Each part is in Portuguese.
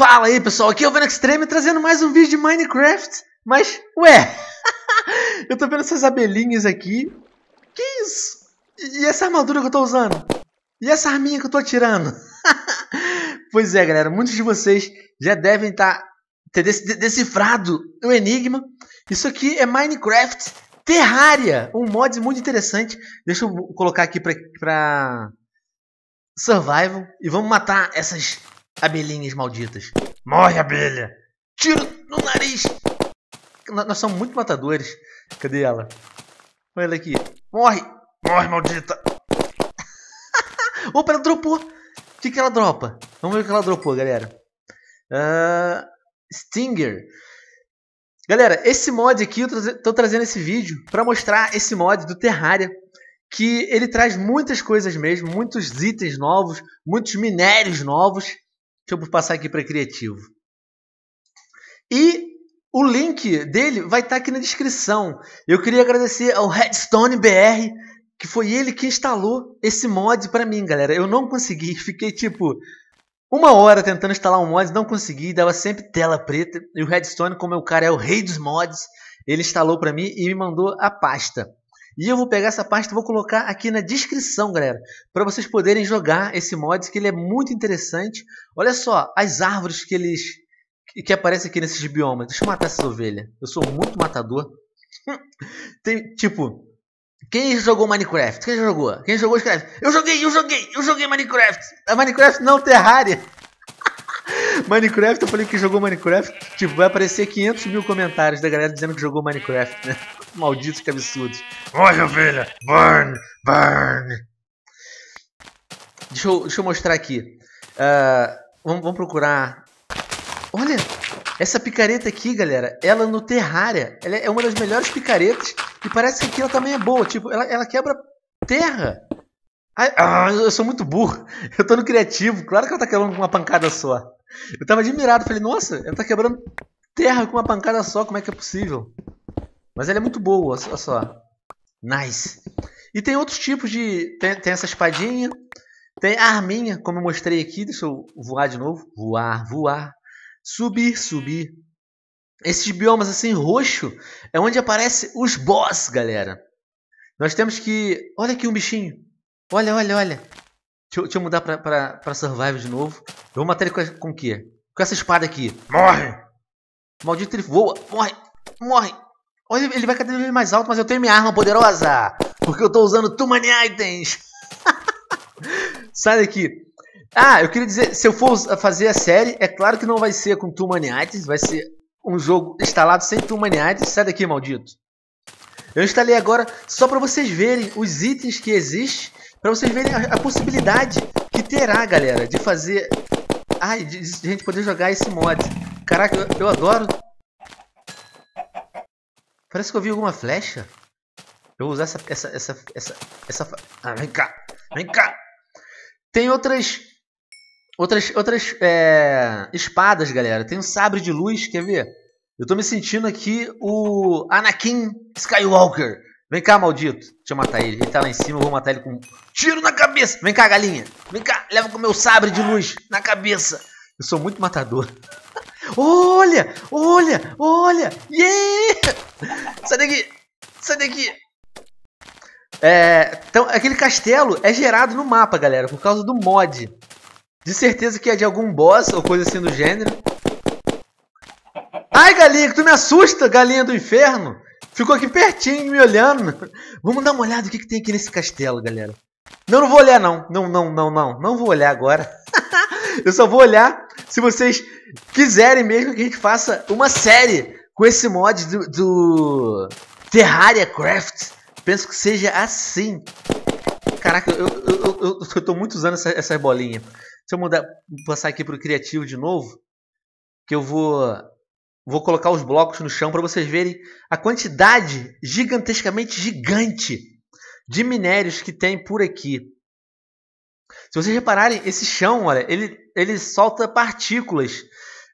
Fala aí pessoal, aqui é o Venom Extreme trazendo mais um vídeo de Minecraft. Mas, ué, eu tô vendo essas abelhinhas aqui. Que isso? E essa armadura que eu tô usando? E essa arminha que eu tô atirando? pois é, galera, muitos de vocês já devem tá, ter decifrado o enigma. Isso aqui é Minecraft Terraria, um mod muito interessante. Deixa eu colocar aqui pra, pra Survival e vamos matar essas abelhinhas malditas. Morre, abelha! Tiro no nariz! Nós somos muito matadores. Cadê ela? Olha ela aqui. Morre! Morre, maldita! Opa, ela dropou! O que, que ela dropa? Vamos ver o que ela dropou, galera. Uh, Stinger. Galera, esse mod aqui, eu tô trazendo esse vídeo para mostrar esse mod do Terraria, que ele traz muitas coisas mesmo, muitos itens novos, muitos minérios novos, Deixa eu passar aqui para criativo. E o link dele vai estar tá aqui na descrição. Eu queria agradecer ao Redstone BR, que foi ele que instalou esse mod para mim, galera. Eu não consegui, fiquei tipo uma hora tentando instalar um mod, não consegui, dava sempre tela preta. E o Redstone, como é o cara é o rei dos mods, ele instalou para mim e me mandou a pasta. E eu vou pegar essa pasta e vou colocar aqui na descrição, galera, para vocês poderem jogar esse mod, que ele é muito interessante. Olha só as árvores que eles que aparecem aqui nesses biomas. Deixa eu matar essa ovelha. Eu sou muito matador. Tem, tipo, quem jogou Minecraft? Quem jogou? Quem jogou Minecraft? Eu joguei, eu joguei, eu joguei Minecraft. A Minecraft não Terraria. Minecraft, eu falei que jogou Minecraft. Tipo, vai aparecer 500 mil comentários da galera dizendo que jogou Minecraft, né? Malditos que absurdos. Morre, ovelha! Burn! Burn! Deixa eu, deixa eu mostrar aqui. Uh, vamos, vamos procurar. Olha! Essa picareta aqui, galera, ela no Terraria, ela é uma das melhores picaretas e parece que aqui ela também é boa. Tipo, ela, ela quebra terra. Ai, ah, eu sou muito burro. Eu tô no criativo. Claro que ela tá quebrando uma pancada só. Eu tava admirado, falei, nossa, ela tá quebrando terra com uma pancada só, como é que é possível? Mas ela é muito boa, olha só. Nice. E tem outros tipos de... Tem, tem essa espadinha, tem a arminha, como eu mostrei aqui, deixa eu voar de novo. Voar, voar. Subir, subir. Esses biomas assim, roxo, é onde aparecem os boss, galera. Nós temos que... Olha aqui um bichinho. Olha, olha, olha. Deixa eu, deixa eu mudar pra, pra, pra Survive de novo. Eu vou matar ele com, com o quê? Com essa espada aqui. Morre! Maldito, ele voa. Morre! Morre! Olha, ele vai cada vez mais alto, mas eu tenho minha arma poderosa. Porque eu tô usando Too Many Items. Sai daqui. Ah, eu queria dizer, se eu for fazer a série, é claro que não vai ser com Too Many Items, vai ser um jogo instalado sem Too Many Items. Sai daqui, maldito. Eu instalei agora só para vocês verem os itens que existem para vocês verem a, a, possibilidade que terá, galera, de fazer... Ai, de, de gente poder jogar esse mod. Caraca, eu, eu adoro. Parece que eu vi alguma flecha. Eu vou usar essa... essa, essa, essa, essa... Ah, vem cá! Vem cá! Tem outras... Outras, outras é, espadas, galera. Tem um sabre de luz, quer ver? Eu tô me sentindo aqui o Anakin Skywalker. Vem cá, maldito. Deixa eu matar ele. Ele tá lá em cima, eu vou matar ele com... Tiro na cabeça! Vem cá, galinha. Vem cá, leva com o meu sabre de luz na cabeça. Eu sou muito matador. olha, olha, olha. Yeah! Sai daqui, sai daqui. É, então, aquele castelo é gerado no mapa, galera, por causa do mod. De certeza que é de algum boss ou coisa assim do gênero. Ai, galinha, que tu me assusta, galinha do inferno. Ficou aqui pertinho, me olhando. Vamos dar uma olhada o que, que tem aqui nesse castelo, galera. Não, não vou olhar, não. Não, não, não, não. Não vou olhar agora. Eu só vou olhar se vocês quiserem mesmo que a gente faça uma série com esse mod do, do Terraria Craft. Penso que seja assim. Caraca, eu, eu, eu, eu tô muito usando essa, essas bolinhas. Deixa eu mudar, passar aqui pro criativo de novo. Que eu vou Vou colocar os blocos no chão para vocês verem a quantidade gigantescamente gigante de minérios que tem por aqui. Se vocês repararem, esse chão, olha, ele, ele solta partículas.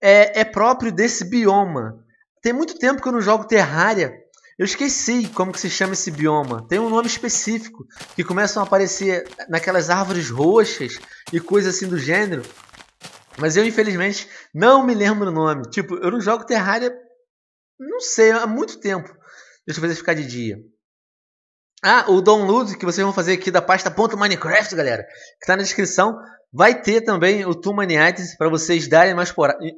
É, é próprio desse bioma. Tem muito tempo que eu não jogo Terraria. Eu esqueci como que se chama esse bioma. Tem um nome específico que começam a aparecer naquelas árvores roxas e coisas assim do gênero. Mas eu, infelizmente, não me lembro o nome. Tipo, eu não jogo Terraria, não sei, há muito tempo. Deixa eu fazer ficar de dia. Ah, o download que vocês vão fazer aqui da pasta ponto Minecraft, galera, que tá na descrição, vai ter também o Many Items para vocês darem uma,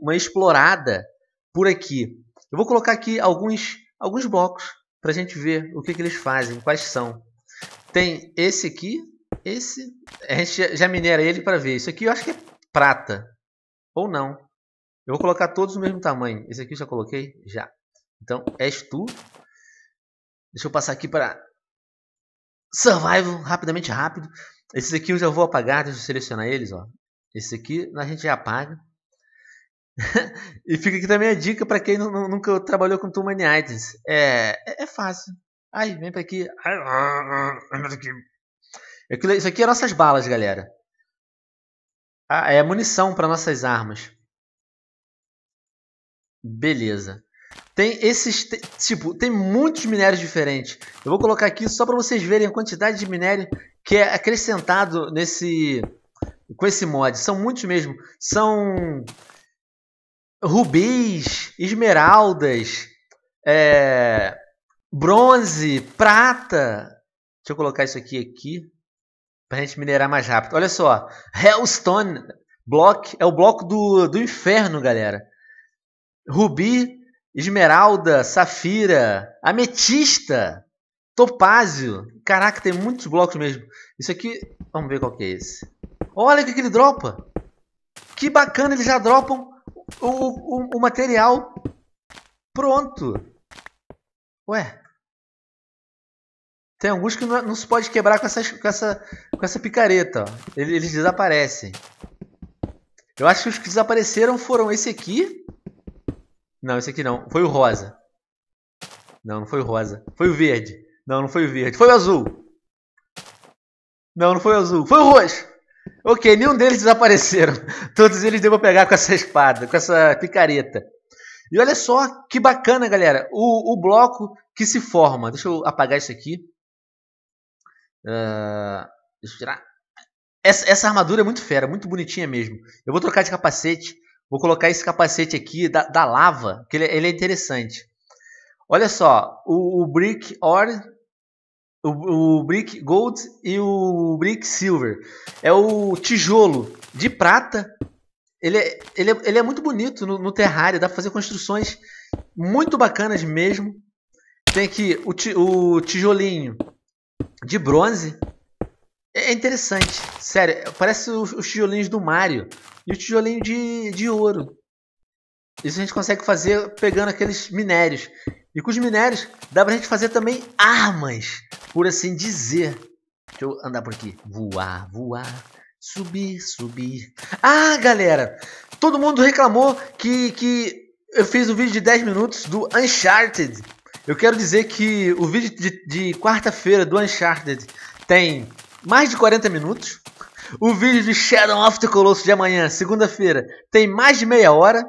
uma explorada por aqui. Eu vou colocar aqui alguns, alguns blocos pra gente ver o que, que eles fazem, quais são. Tem esse aqui, esse, a gente já minera ele para ver. Isso aqui eu acho que é prata ou não. Eu vou colocar todos do mesmo tamanho. Esse aqui eu já coloquei? Já. Então, és tu. Deixa eu passar aqui para Survival, rapidamente rápido. Esses aqui eu já vou apagar, deixa eu selecionar eles. Ó. Esse aqui a gente já apaga. e fica aqui também a dica para quem nunca trabalhou com Too Many Items. É, é, é, fácil. Ai, vem para aqui. isso aqui é nossas balas, galera. Ah, é munição para nossas armas. Beleza. Tem esses, tipo, tem muitos minérios diferentes. Eu vou colocar aqui só para vocês verem a quantidade de minério que é acrescentado nesse com esse mod. São muitos mesmo. São rubis, esmeraldas, é, bronze, prata. Deixa eu colocar isso aqui aqui. Pra gente minerar mais rápido. Olha só, Hellstone Block é o bloco do, do inferno, galera. Rubi, esmeralda, safira, ametista, topázio. Caraca, tem muitos blocos mesmo. Isso aqui, vamos ver qual que é esse. Olha o que, ele dropa. Que bacana, eles já dropam o, o, o material. Pronto. Ué, tem alguns que não, não se pode quebrar com, essas, com, essa, com essa picareta. Eles, eles desaparecem. Eu acho que os que desapareceram foram esse aqui. Não, esse aqui não. Foi o rosa. Não, não foi o rosa. Foi o verde. Não, não foi o verde. Foi o azul. Não, não foi o azul. Foi o roxo. Ok, nenhum deles desapareceram. Todos eles devo pegar com essa espada, com essa picareta. E olha só que bacana, galera. O, o bloco que se forma. Deixa eu apagar isso aqui. Uh, deixa eu tirar. Essa, essa armadura é muito fera, muito bonitinha mesmo. Eu vou trocar de capacete. Vou colocar esse capacete aqui da, da lava, que ele, é, ele, é interessante. Olha só, o, o Brick Ore, o, o, Brick Gold e o Brick Silver. É o tijolo de prata. Ele, é, ele, é, ele é muito bonito no, no terrário, dá para fazer construções muito bacanas mesmo. Tem aqui o, ti, o tijolinho de bronze. É interessante, sério. Parece os, tijolinhos do Mario e o tijolinho de, de ouro. Isso a gente consegue fazer pegando aqueles minérios. E com os minérios dá pra gente fazer também armas, por assim dizer. Deixa eu andar por aqui. Voar, voar. Subir, subir. Ah, galera! Todo mundo reclamou que, que eu fiz um vídeo de 10 minutos do Uncharted. Eu quero dizer que o vídeo de, de quarta-feira do Uncharted tem mais de 40 minutos. O vídeo de Shadow of the Colossus de amanhã, segunda-feira, tem mais de meia hora.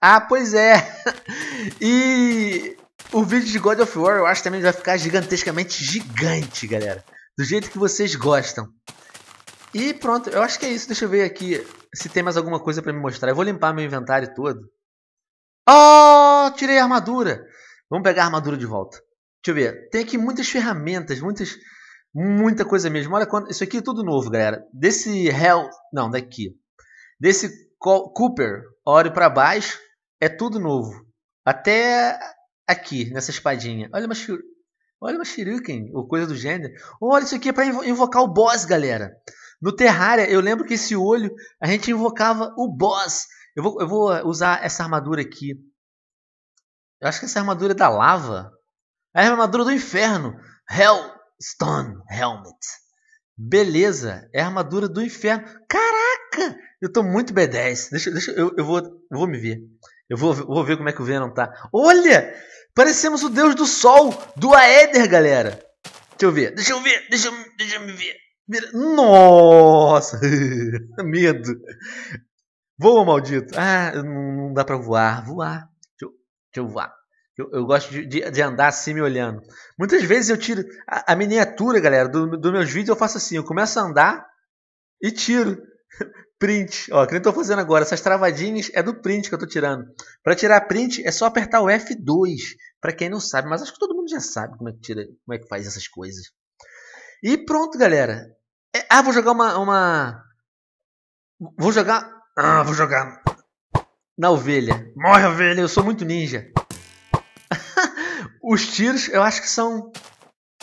Ah, pois é. E o vídeo de God of War eu acho também vai ficar gigantescamente gigante, galera. Do jeito que vocês gostam. E pronto, eu acho que é isso. Deixa eu ver aqui se tem mais alguma coisa para me mostrar. Eu vou limpar meu inventário todo. Oh, tirei a armadura. Vamos pegar a armadura de volta. Deixa eu ver. Tem aqui muitas ferramentas, muitas, muita coisa mesmo. Olha, quando, isso aqui é tudo novo, galera. Desse Hell, não, daqui. Desse Cooper, olho para baixo, é tudo novo. Até aqui, nessa espadinha. Olha uma, olha uma shuriken, ou coisa do gênero. Olha, isso aqui é para invocar o boss, galera. No Terraria, eu lembro que esse olho, a gente invocava o boss. Eu vou, eu vou usar essa armadura aqui eu acho que essa armadura é da lava. É a armadura do inferno. Hellstone Helmet. Beleza, é a armadura do inferno. Caraca, eu tô muito B10. Deixa, deixa eu, eu, vou, eu vou me ver. Eu vou, vou ver como é que o Venom tá. Olha, parecemos o deus do sol, do Aether, galera. Deixa eu ver, deixa eu ver, deixa, eu, deixa eu me ver. Nossa, medo. Voa, maldito. Ah, não dá pra voar. Voar eu vá. Eu, eu gosto de, de, andar assim me olhando. Muitas vezes eu tiro a, a miniatura, galera, dos do meus vídeos. Eu faço assim: eu começo a andar e tiro. print, ó, que nem estou fazendo agora. Essas travadinhas é do print que eu estou tirando. Para tirar print é só apertar o F2. Para quem não sabe, mas acho que todo mundo já sabe como é que tira, como é que faz essas coisas. E pronto, galera. É, ah, vou jogar uma, uma... Vou jogar. Ah, vou jogar na ovelha. Morre, ovelha, eu sou muito ninja. Os tiros eu acho que são,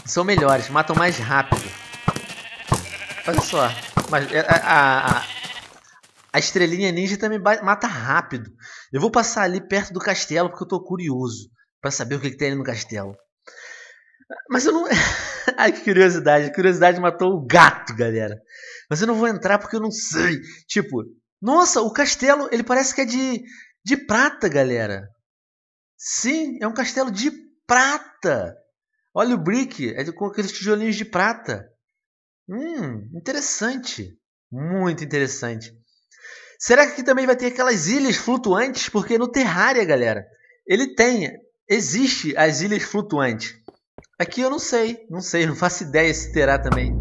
são melhores, matam mais rápido. Olha só, mas é, a, a, a estrelinha ninja também mata rápido. Eu vou passar ali perto do castelo porque eu tô curioso para saber o que, que tem ali no castelo. Mas eu não. Ai, que curiosidade. A curiosidade matou o gato, galera. Mas eu não vou entrar porque eu não sei. Tipo, nossa, o castelo, ele parece que é de, de prata, galera. Sim, é um castelo de prata. Olha o brick, é com aqueles tijolinhos de prata. Hum, interessante. Muito interessante. Será que aqui também vai ter aquelas ilhas flutuantes? Porque no Terraria, galera, ele tem, existe as ilhas flutuantes. Aqui eu não sei, não sei, não faço ideia se terá também.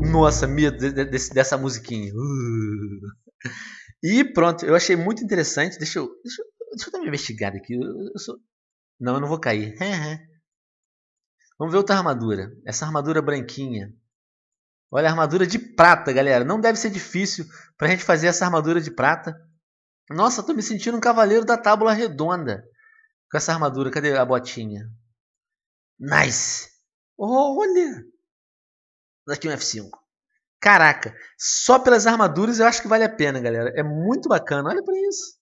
Nossa, medo de, de, dessa musiquinha. Uh. E pronto, eu achei muito interessante. Deixa eu, deixa, deixa eu dar uma investigada aqui. Eu, eu sou... Não, eu não vou cair. Vamos ver outra armadura. Essa armadura branquinha. Olha, a armadura de prata, galera. Não deve ser difícil pra gente fazer essa armadura de prata. Nossa, tô me sentindo um cavaleiro da tábula redonda. Com essa armadura, cadê a botinha? Nice! Olha! daqui um F5. Caraca, só pelas armaduras eu acho que vale a pena, galera. É muito bacana, olha pra isso.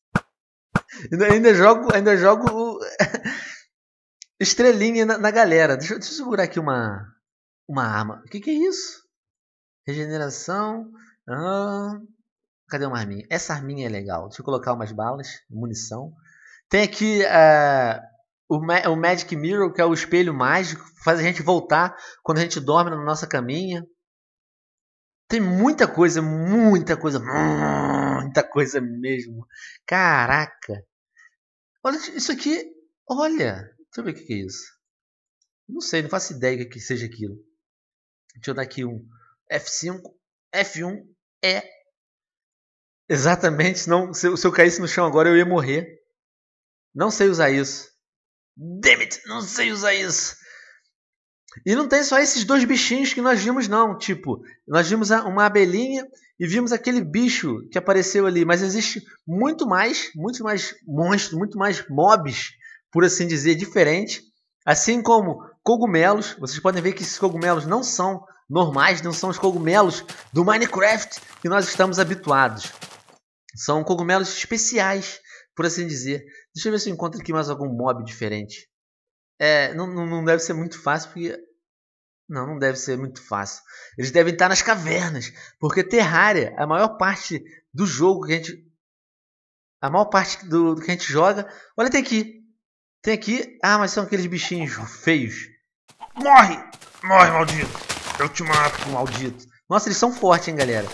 Ainda, jogo, ainda jogo estrelinha na, na galera. Deixa, deixa, eu segurar aqui uma, uma arma. O que, que é isso? Regeneração. Ah, cadê uma arminha? Essa arminha é legal. Deixa eu colocar umas balas, munição. Tem aqui a. Uh, eh, o, Ma o Magic Mirror, que é o espelho mágico, faz a gente voltar quando a gente dorme na nossa caminha. Tem muita coisa, muita coisa, muita coisa mesmo. Caraca! Olha isso aqui, olha! Deixa eu ver o que é isso. Não sei, não faço ideia que seja aquilo. Deixa eu dar aqui um F5, F1, E. Exatamente, senão se eu caísse no chão agora eu ia morrer. Não sei usar isso. Damn it, não sei usar isso. E não tem só esses dois bichinhos que nós vimos, não. Tipo, nós vimos uma abelhinha e vimos aquele bicho que apareceu ali. Mas existe muito mais, muito mais monstros, muito mais mobs, por assim dizer, diferente. Assim como cogumelos. Vocês podem ver que esses cogumelos não são normais, não são os cogumelos do Minecraft que nós estamos habituados. São cogumelos especiais por assim dizer. Deixa eu ver se eu encontro aqui mais algum mob diferente. É, não, não deve ser muito fácil, porque. Não, não deve ser muito fácil. Eles devem estar nas cavernas. Porque Terraria, é a maior parte do jogo que a gente. A maior parte do, do que a gente joga. Olha, tem aqui. Tem aqui. Ah, mas são aqueles bichinhos feios. Morre! Morre, maldito! Eu te mato, maldito. Nossa, eles são fortes, hein, galera.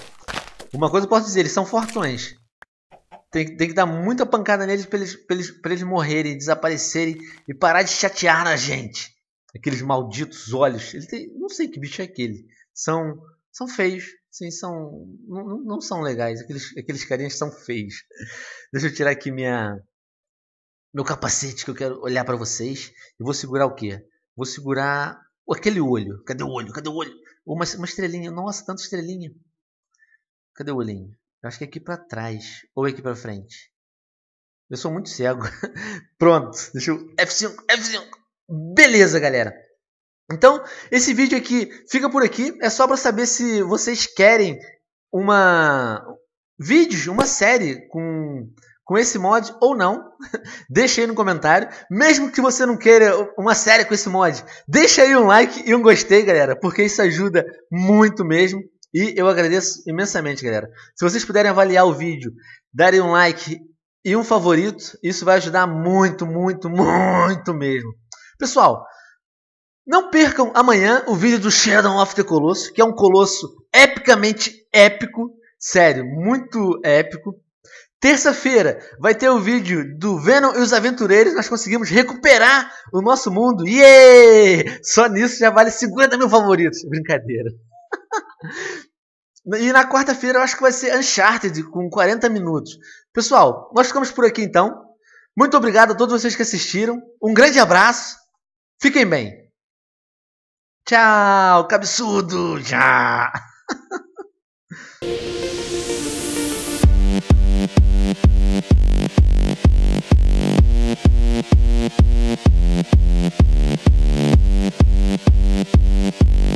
Uma coisa eu posso dizer, eles são fortões. Tem, tem que dar muita pancada neles pra eles, pra, eles, pra eles morrerem, desaparecerem e parar de chatear na gente. Aqueles malditos olhos. Ele tem, não sei que bicho é aquele. São, são feios. Sim, são. Não, não são legais. Aqueles, aqueles carinhas são feios. Deixa eu tirar aqui minha. Meu capacete que eu quero olhar para vocês. E vou segurar o quê? Vou segurar aquele olho. Cadê o olho? Cadê o olho? Uma, uma estrelinha. Nossa, tanta estrelinha. Cadê o olhinho? Eu acho que é aqui para trás. Ou é aqui para frente. Eu sou muito cego. Pronto. Deixa eu... F5, F5. Beleza, galera. Então, esse vídeo aqui fica por aqui. É só para saber se vocês querem uma vídeos, uma série com com esse mod ou não. deixa aí no comentário. Mesmo que você não queira uma série com esse mod, deixa aí um like e um gostei, galera, porque isso ajuda muito mesmo. E eu agradeço imensamente, galera. Se vocês puderem avaliar o vídeo, darem um like e um favorito, isso vai ajudar muito, muito, muito mesmo. Pessoal, não percam amanhã o vídeo do Shadow of the Colossus, que é um colosso epicamente épico, sério, muito épico. Terça-feira vai ter o vídeo do Venom e os Aventureiros. Nós conseguimos recuperar o nosso mundo. Yay! Só nisso já vale 50 mil favoritos. Brincadeira. E na quarta-feira eu acho que vai ser Uncharted com 40 minutos. Pessoal, nós ficamos por aqui então. Muito obrigado a todos vocês que assistiram. Um grande abraço. Fiquem bem. Tchau, cabeçudo. Já.